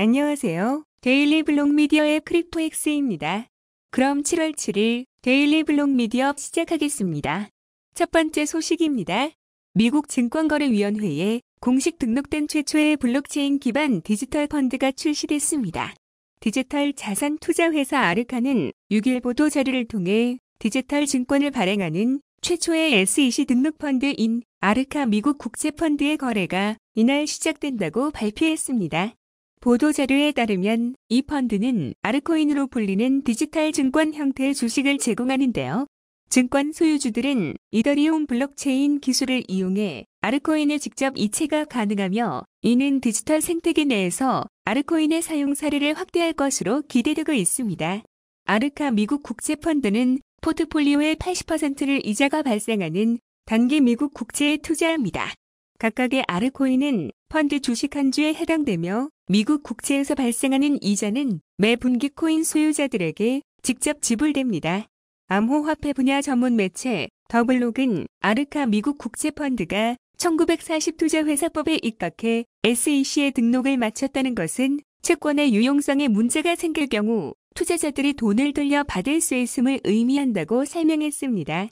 안녕하세요. 데일리 블록 미디어의 크립토엑스입니다. 그럼 7월 7일 데일리 블록 미디어 시작하겠습니다. 첫 번째 소식입니다. 미국 증권거래위원회에 공식 등록된 최초의 블록체인 기반 디지털 펀드가 출시됐습니다. 디지털 자산 투자 회사 아르카는 6일 보도 자료를 통해 디지털 증권을 발행하는 최초의 SEC 등록 펀드인 아르카 미국 국제펀드의 거래가 이날 시작된다고 발표했습니다. 보도자료에 따르면 이 펀드는 아르코인으로 불리는 디지털 증권 형태의 주식을 제공하는데요. 증권 소유주들은 이더리움 블록체인 기술을 이용해 아르코인을 직접 이체가 가능하며 이는 디지털 생태계 내에서 아르코인의 사용 사례를 확대할 것으로 기대되고 있습니다. 아르카 미국 국제 펀드는 포트폴리오의 80%를 이자가 발생하는 단기 미국 국제에 투자합니다. 각각의 아르코인은 펀드 주식 한 주에 해당되며 미국 국채에서 발생하는 이자는 매 분기 코인 소유자들에게 직접 지불됩니다. 암호화폐 분야 전문 매체 더블록은 아르카 미국 국채 펀드가 1940 투자회사법에 입각해 SEC에 등록을 마쳤다는 것은 채권의 유용성에 문제가 생길 경우 투자자들이 돈을 돌려 받을 수 있음을 의미한다고 설명했습니다.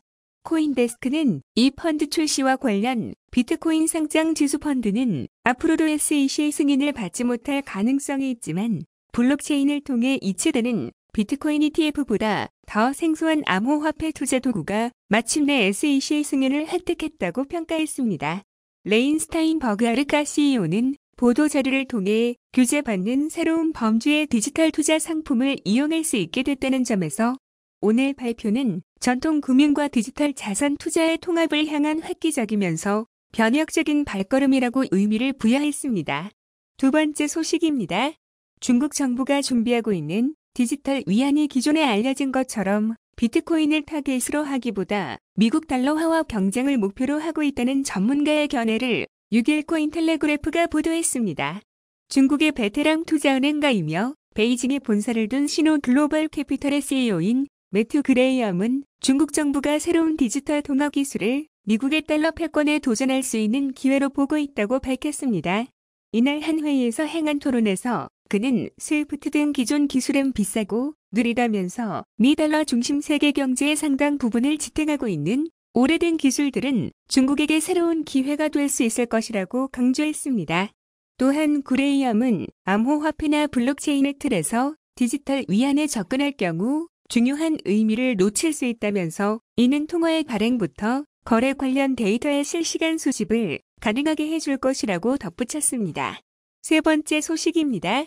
코인데스크는 이 펀드 출시와 관련 비트코인 상장 지수 펀드는 앞으로도 SEC 승인을 받지 못할 가능성이 있지만 블록체인을 통해 이체되는 비트코인 ETF보다 더 생소한 암호화폐 투자 도구가 마침내 SEC 승인을 획득했다고 평가했습니다. 레인스타인 버그아르카 CEO는 보도자료를 통해 규제받는 새로운 범주의 디지털 투자 상품을 이용할 수 있게 됐다는 점에서 오늘 발표는 전통 금융과 디지털 자산 투자의 통합을 향한 획기적이면서 변혁적인 발걸음이라고 의미를 부여했습니다. 두 번째 소식입니다. 중국 정부가 준비하고 있는 디지털 위안이 기존에 알려진 것처럼 비트코인을 타겟으로 하기보다 미국 달러화와 경쟁을 목표로 하고 있다는 전문가의 견해를 6일 코인텔레그래프가 보도했습니다. 중국의 베테랑 투자은행가이며 베이징에 본사를 둔 신호 글로벌 캐피털의 CEO인 매튜 그레이엄은 중국 정부가 새로운 디지털 통화 기술을 미국의 달러 패권에 도전할 수 있는 기회로 보고 있다고 밝혔습니다. 이날 한 회의에서 행한 토론에서 그는 스위프트 등 기존 기술은 비싸고 느리다면서 미 달러 중심 세계 경제의 상당 부분을 지탱하고 있는 오래된 기술들은 중국에게 새로운 기회가 될 수 있을 것이라고 강조했습니다. 또한 구레이엄은 암호화폐나 블록체인의 틀에서 디지털 위안에 접근할 경우 중요한 의미를 놓칠 수 있다면서 이는 통화의 발행부터 거래 관련 데이터의 실시간 수집을 가능하게 해줄 것이라고 덧붙였습니다. 세 번째 소식입니다.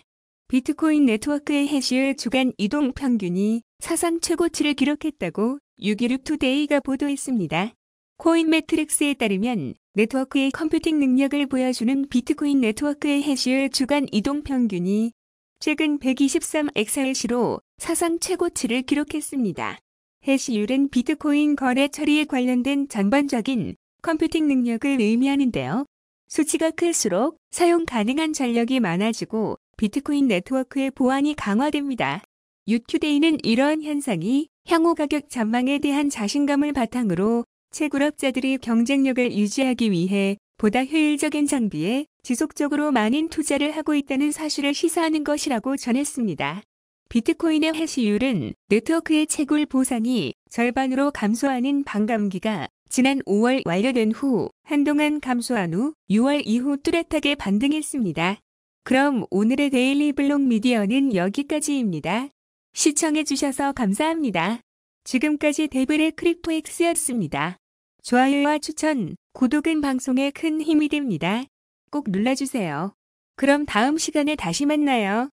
비트코인 네트워크의 해시율 주간 이동 평균이 사상 최고치를 기록했다고 616투데이가 보도했습니다. 코인 매트릭스에 따르면 네트워크의 컴퓨팅 능력을 보여주는 비트코인 네트워크의 해시율 주간 이동 평균이 최근 123 엑셀시로 사상 최고치를 기록했습니다. 해시율은 비트코인 거래 처리에 관련된 전반적인 컴퓨팅 능력을 의미하는데요. 수치가 클수록 사용 가능한 전력이 많아지고 비트코인 네트워크의 보안이 강화됩니다. 유튜데이는 이러한 현상이 향후 가격 전망에 대한 자신감을 바탕으로 채굴업자들이 경쟁력을 유지하기 위해 보다 효율적인 장비에 지속적으로 많은 투자를 하고 있다는 사실을 시사하는 것이라고 전했습니다. 비트코인의 해시율은 네트워크의 채굴 보상이 절반으로 감소하는 반감기가 지난 5월 완료된 후 한동안 감소한 후 6월 이후 뚜렷하게 반등했습니다. 그럼 오늘의 데일리 블록 미디어는 여기까지입니다. 시청해주셔서 감사합니다. 지금까지 데블의 크립토엑스였습니다. 좋아요와 추천, 구독은 방송에 큰 힘이 됩니다. 꼭 눌러주세요. 그럼 다음 시간에 다시 만나요.